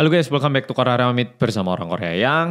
Halo guys, welcome back to Korea Ramit bersama orang Korea yang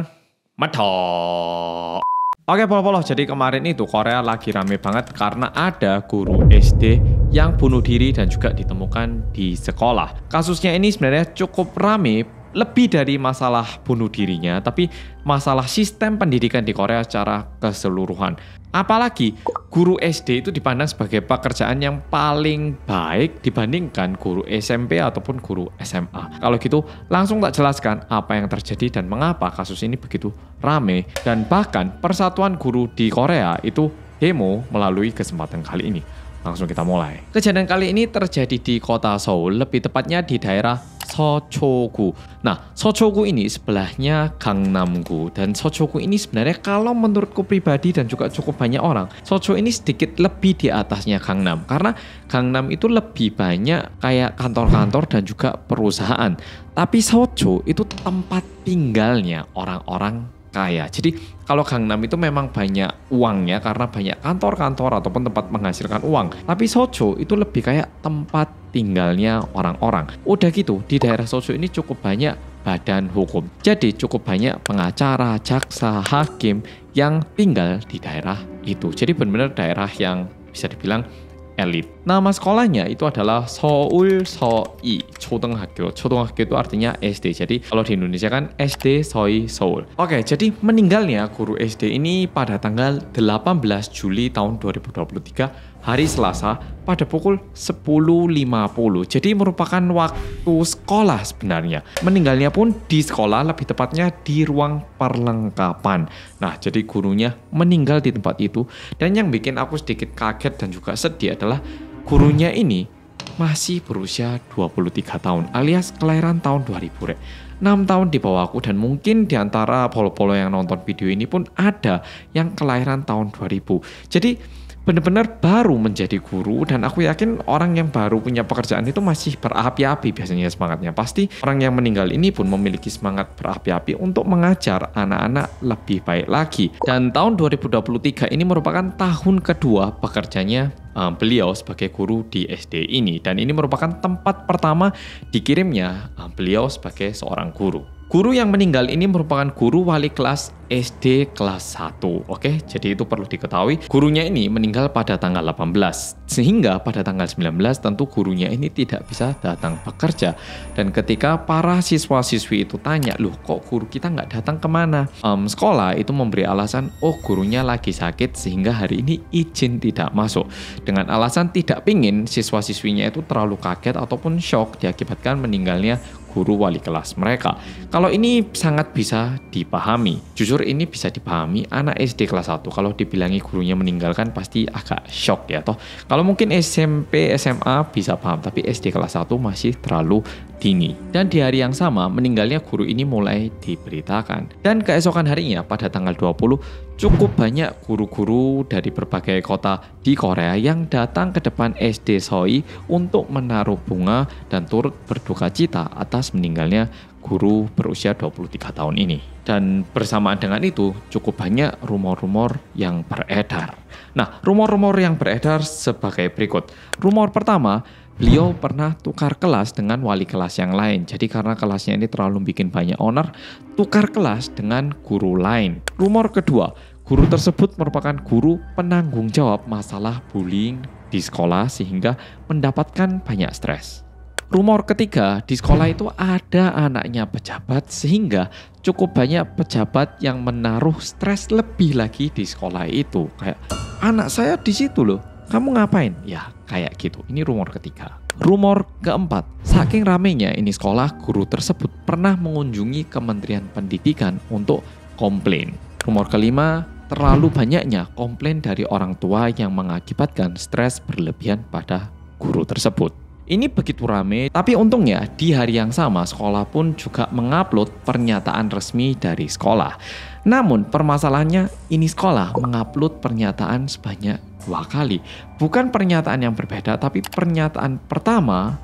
metok. Oke polo-polo, jadi kemarin itu Korea lagi rame banget karena ada guru SD yang bunuh diri dan juga ditemukan di sekolah. Kasusnya ini sebenarnya cukup rame lebih dari masalah bunuh dirinya, tapi masalah sistem pendidikan di Korea secara keseluruhan. Apalagi guru SD itu dipandang sebagai pekerjaan yang paling baik dibandingkan guru SMP ataupun guru SMA. Kalau gitu, langsung tak jelaskan apa yang terjadi dan mengapa kasus ini begitu rame dan bahkan persatuan guru di Korea itu demo melalui kesempatan kali ini. Langsung kita mulai. Kejadian kali ini terjadi di kota Seoul, lebih tepatnya di daerah Sochogu. Nah, Sochogu ini sebelahnya Gangnam-gu dan Sochogu ini sebenarnya kalau menurutku pribadi dan juga cukup banyak orang, Sochogu ini sedikit lebih di atasnya Gangnam karena Gangnam itu lebih banyak kayak kantor-kantor dan juga perusahaan. Tapi Sochogu itu tempat tinggalnya orang-orang kaya. Jadi kalau Gangnam itu memang banyak uangnya karena banyak kantor-kantor ataupun tempat menghasilkan uang. Tapi Socho itu lebih kayak tempat tinggalnya orang-orang. Udah gitu, di daerah Sosok ini cukup banyak badan hukum. Jadi cukup banyak pengacara, jaksa, hakim yang tinggal di daerah itu. Jadi benar-benar daerah yang bisa dibilang elit. Nama sekolahnya itu adalah Seoul Soi Chodong Hakyo itu artinya SD. Jadi kalau di Indonesia kan SD Soi Seoul. Oke, jadi meninggalnya guru SD ini pada tanggal 18 Juli tahun 2023 hari Selasa pada pukul 10.50. Jadi merupakan waktu sekolah sebenarnya. Meninggalnya pun di sekolah, lebih tepatnya di ruang perlengkapan. Nah, jadi gurunya meninggal di tempat itu. Dan yang bikin aku sedikit kaget dan juga sedih adalah gurunya ini masih berusia 23 tahun alias kelahiran tahun 2000 rek. 6 tahun di bawah aku dan mungkin di antara polo-polo yang nonton video ini pun ada yang kelahiran tahun 2000. Jadi benar-benar baru menjadi guru dan aku yakin orang yang baru punya pekerjaan itu masih berapi-api biasanya semangatnya. Pasti orang yang meninggal ini pun memiliki semangat berapi-api untuk mengajar anak-anak lebih baik lagi. Dan tahun 2023 ini merupakan tahun kedua pekerjanya eh, beliau sebagai guru di SD ini dan ini merupakan tempat pertama dikirimnya eh, beliau sebagai seorang guru. Guru yang meninggal ini merupakan guru wali kelas SD kelas 1. Oke, jadi itu perlu diketahui. Gurunya ini meninggal pada tanggal 18. Sehingga pada tanggal 19 tentu gurunya ini tidak bisa datang bekerja. Dan ketika para siswa-siswi itu tanya, loh kok guru kita nggak datang kemana? Um, sekolah itu memberi alasan, oh gurunya lagi sakit sehingga hari ini izin tidak masuk. Dengan alasan tidak pingin siswa-siswinya itu terlalu kaget ataupun shock diakibatkan meninggalnya guru wali kelas mereka. Kalau ini sangat bisa dipahami. Jujur ini bisa dipahami anak SD kelas 1 kalau dibilangi gurunya meninggalkan pasti agak shock ya toh. Kalau mungkin SMP, SMA bisa paham tapi SD kelas 1 masih terlalu dini. Dan di hari yang sama meninggalnya guru ini mulai diberitakan. Dan keesokan harinya pada tanggal 20 cukup banyak guru-guru dari berbagai kota di Korea yang datang ke depan SD Soi untuk menaruh bunga dan turut berduka cita atas meninggalnya guru berusia 23 tahun ini. Dan bersamaan dengan itu cukup banyak rumor-rumor yang beredar. Nah, rumor-rumor yang beredar sebagai berikut. Rumor pertama, beliau pernah tukar kelas dengan wali kelas yang lain. Jadi karena kelasnya ini terlalu bikin banyak owner, tukar kelas dengan guru lain. Rumor kedua, guru tersebut merupakan guru penanggung jawab masalah bullying di sekolah sehingga mendapatkan banyak stres. Rumor ketiga, di sekolah itu ada anaknya pejabat sehingga cukup banyak pejabat yang menaruh stres lebih lagi di sekolah itu. Kayak anak saya di situ loh. Kamu ngapain? Ya, kayak gitu. Ini rumor ketiga. Rumor keempat, saking ramenya ini sekolah, guru tersebut pernah mengunjungi Kementerian Pendidikan untuk komplain. Rumor kelima, terlalu banyaknya komplain dari orang tua yang mengakibatkan stres berlebihan pada guru tersebut. Ini begitu rame, tapi untungnya di hari yang sama sekolah pun juga mengupload pernyataan resmi dari sekolah. Namun permasalahannya ini sekolah mengupload pernyataan sebanyak dua kali. Bukan pernyataan yang berbeda, tapi pernyataan pertama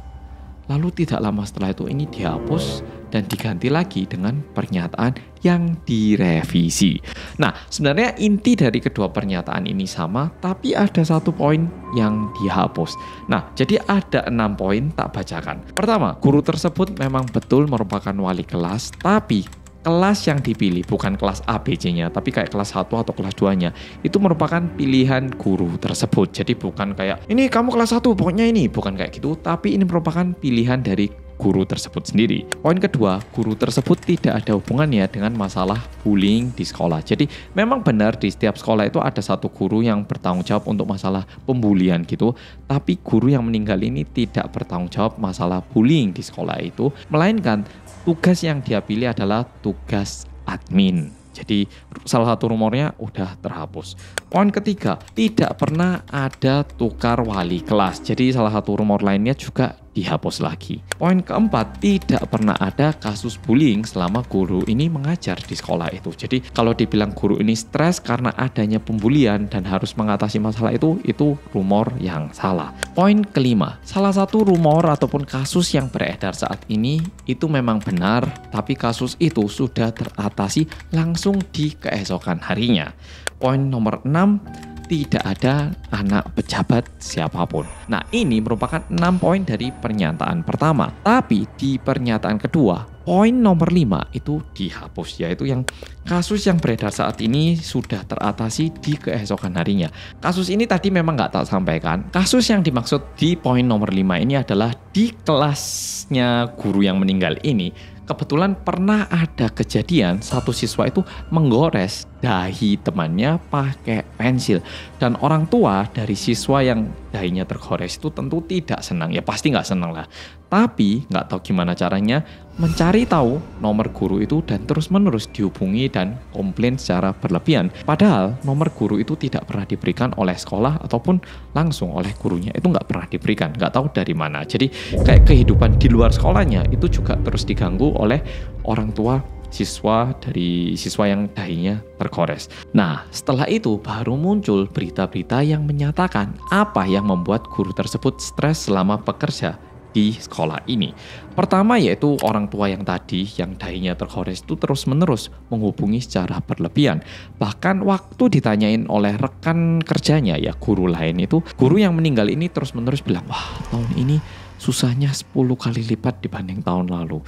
lalu tidak lama setelah itu ini dihapus dan diganti lagi dengan pernyataan yang direvisi. Nah, sebenarnya inti dari kedua pernyataan ini sama, tapi ada satu poin yang dihapus. Nah, jadi ada enam poin tak bacakan. Pertama, guru tersebut memang betul merupakan wali kelas, tapi kelas yang dipilih bukan kelas A, B, c nya tapi kayak kelas 1 atau kelas 2-nya itu merupakan pilihan guru tersebut jadi bukan kayak ini kamu kelas 1 pokoknya ini bukan kayak gitu tapi ini merupakan pilihan dari guru tersebut sendiri. Poin kedua, guru tersebut tidak ada hubungannya dengan masalah bullying di sekolah. Jadi memang benar di setiap sekolah itu ada satu guru yang bertanggung jawab untuk masalah pembulian gitu, tapi guru yang meninggal ini tidak bertanggung jawab masalah bullying di sekolah itu, melainkan tugas yang dia pilih adalah tugas admin. Jadi salah satu rumornya udah terhapus. Poin ketiga, tidak pernah ada tukar wali kelas. Jadi salah satu rumor lainnya juga dihapus lagi. Poin keempat, tidak pernah ada kasus bullying selama guru ini mengajar di sekolah itu. Jadi kalau dibilang guru ini stres karena adanya pembulian dan harus mengatasi masalah itu, itu rumor yang salah. Poin kelima, salah satu rumor ataupun kasus yang beredar saat ini itu memang benar, tapi kasus itu sudah teratasi langsung di keesokan harinya. Poin nomor enam tidak ada anak pejabat siapapun. Nah, ini merupakan enam poin dari pernyataan pertama. Tapi di pernyataan kedua, poin nomor 5 itu dihapus yaitu yang kasus yang beredar saat ini sudah teratasi di keesokan harinya. Kasus ini tadi memang nggak tak sampaikan. Kasus yang dimaksud di poin nomor 5 ini adalah di kelasnya guru yang meninggal ini kebetulan pernah ada kejadian satu siswa itu menggores dahi temannya pakai pensil dan orang tua dari siswa yang dahinya tergores itu tentu tidak senang ya pasti nggak senang lah tapi nggak tahu gimana caranya mencari tahu nomor guru itu dan terus-menerus dihubungi dan komplain secara berlebihan. Padahal nomor guru itu tidak pernah diberikan oleh sekolah ataupun langsung oleh gurunya. Itu nggak pernah diberikan, nggak tahu dari mana. Jadi kayak kehidupan di luar sekolahnya itu juga terus diganggu oleh orang tua siswa dari siswa yang dahinya terkores. Nah, setelah itu baru muncul berita-berita yang menyatakan apa yang membuat guru tersebut stres selama bekerja di sekolah ini. Pertama yaitu orang tua yang tadi yang dayanya tergores itu terus-menerus menghubungi secara berlebihan. Bahkan waktu ditanyain oleh rekan kerjanya ya guru lain itu, guru yang meninggal ini terus-menerus bilang, "Wah, tahun ini susahnya 10 kali lipat dibanding tahun lalu."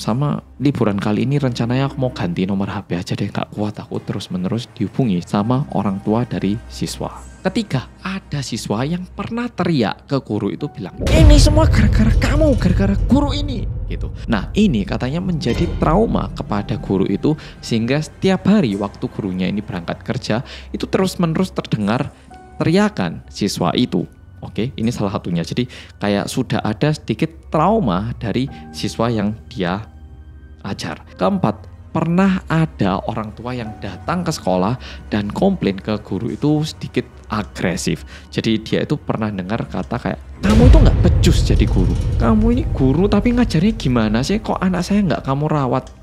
sama liburan kali ini rencananya aku mau ganti nomor HP aja deh nggak kuat aku terus menerus dihubungi sama orang tua dari siswa ketiga ada siswa yang pernah teriak ke guru itu bilang ini semua gara-gara kamu gara-gara guru ini gitu nah ini katanya menjadi trauma kepada guru itu sehingga setiap hari waktu gurunya ini berangkat kerja itu terus menerus terdengar teriakan siswa itu Oke, ini salah satunya. Jadi kayak sudah ada sedikit trauma dari siswa yang dia ajar. Keempat, pernah ada orang tua yang datang ke sekolah dan komplain ke guru itu sedikit agresif. Jadi dia itu pernah dengar kata kayak, kamu itu nggak becus jadi guru. Kamu ini guru tapi ngajarnya gimana sih? Kok anak saya nggak kamu rawat?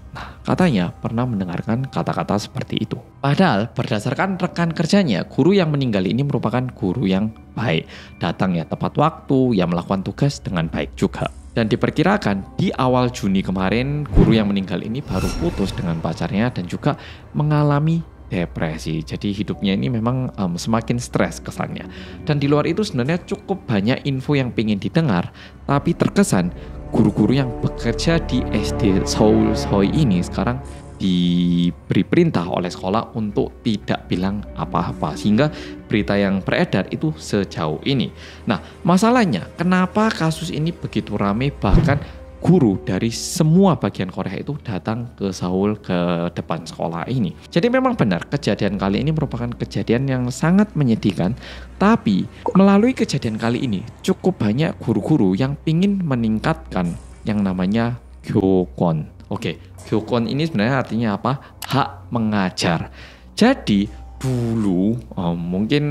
Katanya pernah mendengarkan kata-kata seperti itu. Padahal berdasarkan rekan kerjanya, guru yang meninggal ini merupakan guru yang baik. Datangnya tepat waktu, yang melakukan tugas dengan baik juga. Dan diperkirakan di awal Juni kemarin, guru yang meninggal ini baru putus dengan pacarnya dan juga mengalami depresi. Jadi hidupnya ini memang um, semakin stres kesannya. Dan di luar itu sebenarnya cukup banyak info yang ingin didengar, tapi terkesan guru-guru yang bekerja di SD Seoul Soi ini sekarang diberi perintah oleh sekolah untuk tidak bilang apa-apa sehingga berita yang beredar itu sejauh ini. Nah, masalahnya kenapa kasus ini begitu ramai bahkan guru dari semua bagian Korea itu datang ke Seoul ke depan sekolah ini. Jadi memang benar kejadian kali ini merupakan kejadian yang sangat menyedihkan, tapi melalui kejadian kali ini cukup banyak guru-guru yang ingin meningkatkan yang namanya Gyokon. Oke, Gyokon ini sebenarnya artinya apa? Hak mengajar. Jadi dulu oh, mungkin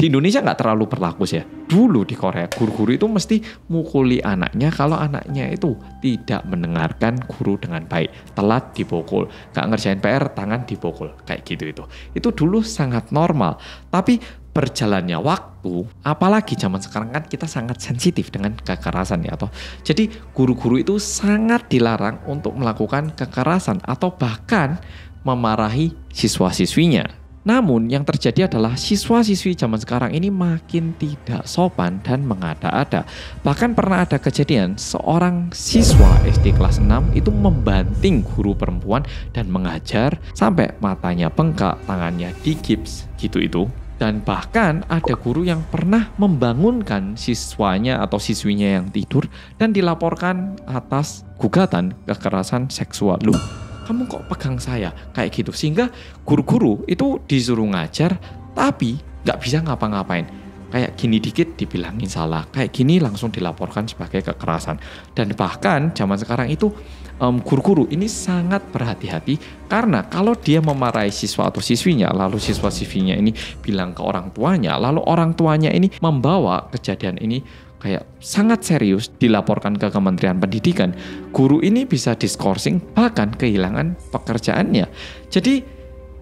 di Indonesia nggak terlalu berlaku ya. Dulu di Korea guru-guru itu mesti mukuli anaknya kalau anaknya itu tidak mendengarkan guru dengan baik, telat dipukul, nggak ngerjain PR tangan dipukul kayak gitu itu. Itu dulu sangat normal. Tapi berjalannya waktu, apalagi zaman sekarang kan kita sangat sensitif dengan kekerasan ya toh. Jadi guru-guru itu sangat dilarang untuk melakukan kekerasan atau bahkan memarahi siswa-siswinya namun yang terjadi adalah siswa-siswi zaman sekarang ini makin tidak sopan dan mengada-ada. Bahkan pernah ada kejadian seorang siswa SD kelas 6 itu membanting guru perempuan dan mengajar sampai matanya bengkak, tangannya digips gitu itu. Dan bahkan ada guru yang pernah membangunkan siswanya atau siswinya yang tidur dan dilaporkan atas gugatan kekerasan seksual. Loh, kamu kok pegang saya kayak gitu sehingga guru-guru itu disuruh ngajar tapi nggak bisa ngapa-ngapain kayak gini dikit dibilangin salah kayak gini langsung dilaporkan sebagai kekerasan dan bahkan zaman sekarang itu guru guru-guru ini sangat berhati-hati karena kalau dia memarahi siswa atau siswinya lalu siswa siswinya ini bilang ke orang tuanya lalu orang tuanya ini membawa kejadian ini kayak sangat serius dilaporkan ke Kementerian Pendidikan, guru ini bisa diskorsing bahkan kehilangan pekerjaannya. Jadi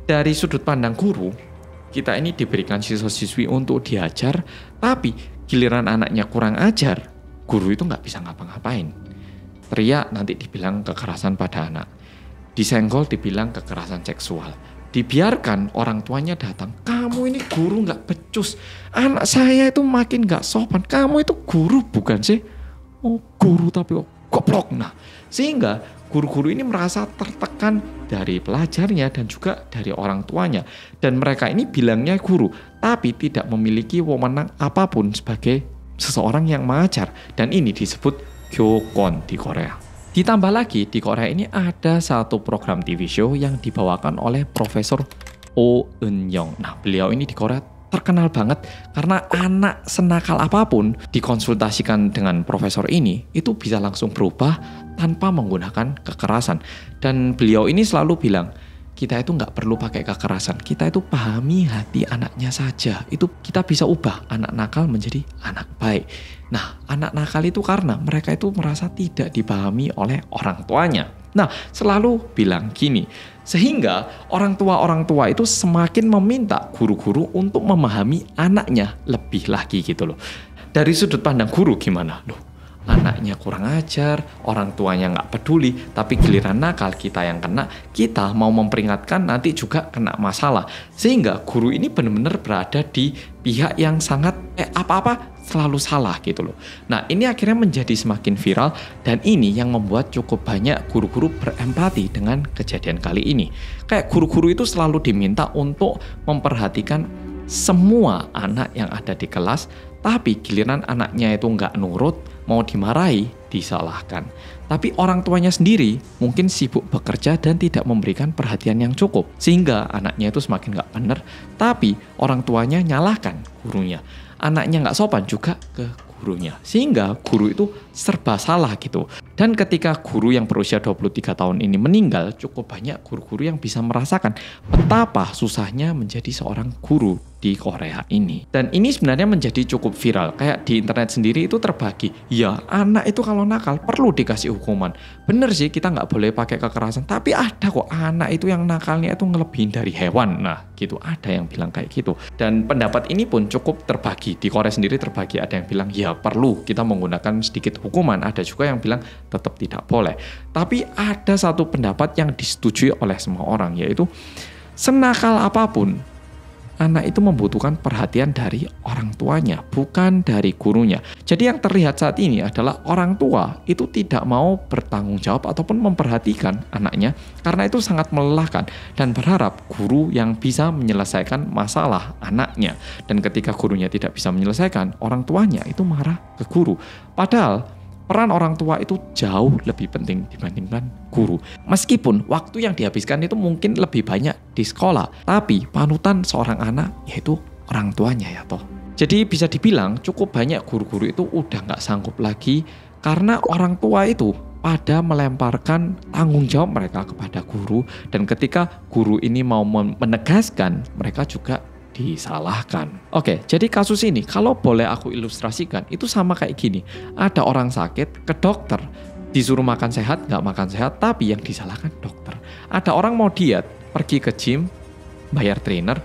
dari sudut pandang guru, kita ini diberikan siswa-siswi untuk diajar, tapi giliran anaknya kurang ajar, guru itu nggak bisa ngapa-ngapain. Teriak nanti dibilang kekerasan pada anak, disenggol dibilang kekerasan seksual dibiarkan orang tuanya datang. Kamu ini guru nggak becus. Anak saya itu makin nggak sopan. Kamu itu guru bukan sih? Oh guru tapi oh, goblok. Nah sehingga guru-guru ini merasa tertekan dari pelajarnya dan juga dari orang tuanya. Dan mereka ini bilangnya guru tapi tidak memiliki wewenang apapun sebagai seseorang yang mengajar. Dan ini disebut gyokon di Korea. Ditambah lagi di Korea ini ada satu program TV show yang dibawakan oleh Profesor Oh Eun Young. Nah beliau ini di Korea terkenal banget karena anak senakal apapun dikonsultasikan dengan profesor ini itu bisa langsung berubah tanpa menggunakan kekerasan dan beliau ini selalu bilang kita itu nggak perlu pakai kekerasan. Kita itu pahami hati anaknya saja. Itu kita bisa ubah anak nakal menjadi anak baik. Nah, anak nakal itu karena mereka itu merasa tidak dipahami oleh orang tuanya. Nah, selalu bilang gini, sehingga orang tua-orang tua itu semakin meminta guru-guru untuk memahami anaknya lebih lagi gitu loh. Dari sudut pandang guru gimana? Loh, anaknya kurang ajar, orang tuanya nggak peduli, tapi giliran nakal kita yang kena, kita mau memperingatkan nanti juga kena masalah. Sehingga guru ini benar-benar berada di pihak yang sangat eh, apa-apa selalu salah gitu loh. Nah ini akhirnya menjadi semakin viral dan ini yang membuat cukup banyak guru-guru berempati dengan kejadian kali ini. Kayak guru-guru itu selalu diminta untuk memperhatikan semua anak yang ada di kelas, tapi giliran anaknya itu nggak nurut, mau dimarahi, disalahkan. Tapi orang tuanya sendiri mungkin sibuk bekerja dan tidak memberikan perhatian yang cukup, sehingga anaknya itu semakin nggak bener. tapi orang tuanya nyalahkan gurunya. Anaknya nggak sopan juga ke gurunya, sehingga guru itu serba salah gitu. Dan ketika guru yang berusia 23 tahun ini meninggal, cukup banyak guru-guru yang bisa merasakan betapa susahnya menjadi seorang guru di Korea ini. Dan ini sebenarnya menjadi cukup viral, kayak di internet sendiri itu terbagi. Ya, anak itu kalau nakal perlu dikasih hukuman. Bener sih kita nggak boleh pakai kekerasan, tapi ada kok anak itu yang nakalnya itu ngelebihin dari hewan. Nah, gitu ada yang bilang kayak gitu. Dan pendapat ini pun cukup terbagi, di Korea sendiri terbagi. Ada yang bilang, ya perlu kita menggunakan sedikit hukuman, ada juga yang bilang tetap tidak boleh. Tapi ada satu pendapat yang disetujui oleh semua orang yaitu senakal apapun anak itu membutuhkan perhatian dari orang tuanya, bukan dari gurunya. Jadi yang terlihat saat ini adalah orang tua itu tidak mau bertanggung jawab ataupun memperhatikan anaknya karena itu sangat melelahkan dan berharap guru yang bisa menyelesaikan masalah anaknya. Dan ketika gurunya tidak bisa menyelesaikan, orang tuanya itu marah ke guru. Padahal peran orang tua itu jauh lebih penting dibandingkan guru. Meskipun waktu yang dihabiskan itu mungkin lebih banyak di sekolah, tapi panutan seorang anak yaitu orang tuanya ya toh. Jadi bisa dibilang cukup banyak guru-guru itu udah nggak sanggup lagi karena orang tua itu pada melemparkan tanggung jawab mereka kepada guru dan ketika guru ini mau menegaskan mereka juga disalahkan. Oke, jadi kasus ini kalau boleh aku ilustrasikan itu sama kayak gini. Ada orang sakit ke dokter, disuruh makan sehat, nggak makan sehat, tapi yang disalahkan dokter. Ada orang mau diet, pergi ke gym, bayar trainer,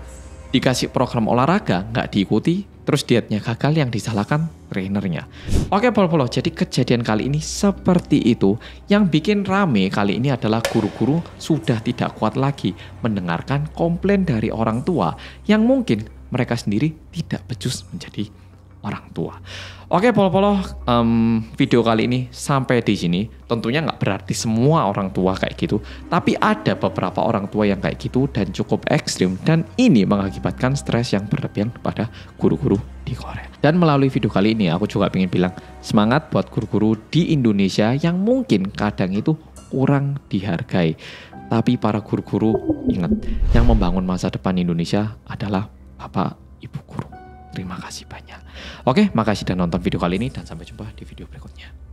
dikasih program olahraga, nggak diikuti, Terus dietnya gagal yang disalahkan trainernya. Oke Polo-Polo, jadi kejadian kali ini seperti itu. Yang bikin rame kali ini adalah guru-guru sudah tidak kuat lagi mendengarkan komplain dari orang tua yang mungkin mereka sendiri tidak becus menjadi orang tua. Oke Polo-Polo, um, video kali ini sampai di sini. Tentunya nggak berarti semua orang tua kayak gitu, tapi ada beberapa orang tua yang kayak gitu dan cukup ekstrim dan ini mengakibatkan stres yang berlebihan kepada guru-guru di Korea. Dan melalui video kali ini aku juga ingin bilang semangat buat guru-guru di Indonesia yang mungkin kadang itu kurang dihargai. Tapi para guru-guru ingat, yang membangun masa depan Indonesia adalah Bapak Ibu Guru. Terima kasih banyak. Oke, makasih dan nonton video kali ini dan sampai jumpa di video berikutnya.